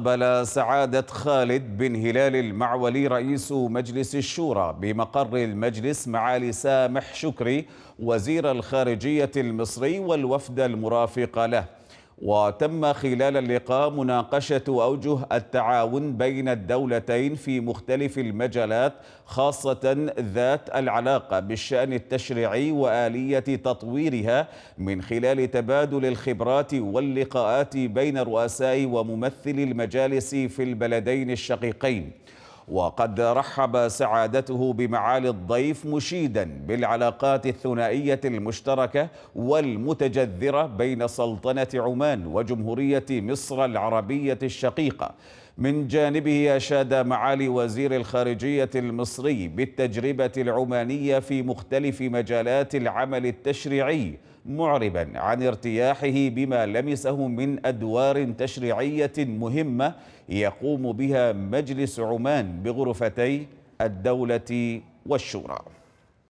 قبل سعادة خالد بن هلال المعولي رئيس مجلس الشورى بمقر المجلس معالي سامح شكري وزير الخارجية المصري والوفد المرافق له وتم خلال اللقاء مناقشة أوجه التعاون بين الدولتين في مختلف المجالات خاصة ذات العلاقة بالشأن التشريعي وآلية تطويرها من خلال تبادل الخبرات واللقاءات بين رؤساء وممثلي المجالس في البلدين الشقيقين وقد رحب سعادته بمعالي الضيف مشيدا بالعلاقات الثنائية المشتركة والمتجذرة بين سلطنة عمان وجمهورية مصر العربية الشقيقة من جانبه أشاد معالي وزير الخارجية المصري بالتجربة العمانية في مختلف مجالات العمل التشريعي معربا عن ارتياحه بما لمسه من أدوار تشريعية مهمة يقوم بها مجلس عمان بغرفتي الدولة والشورى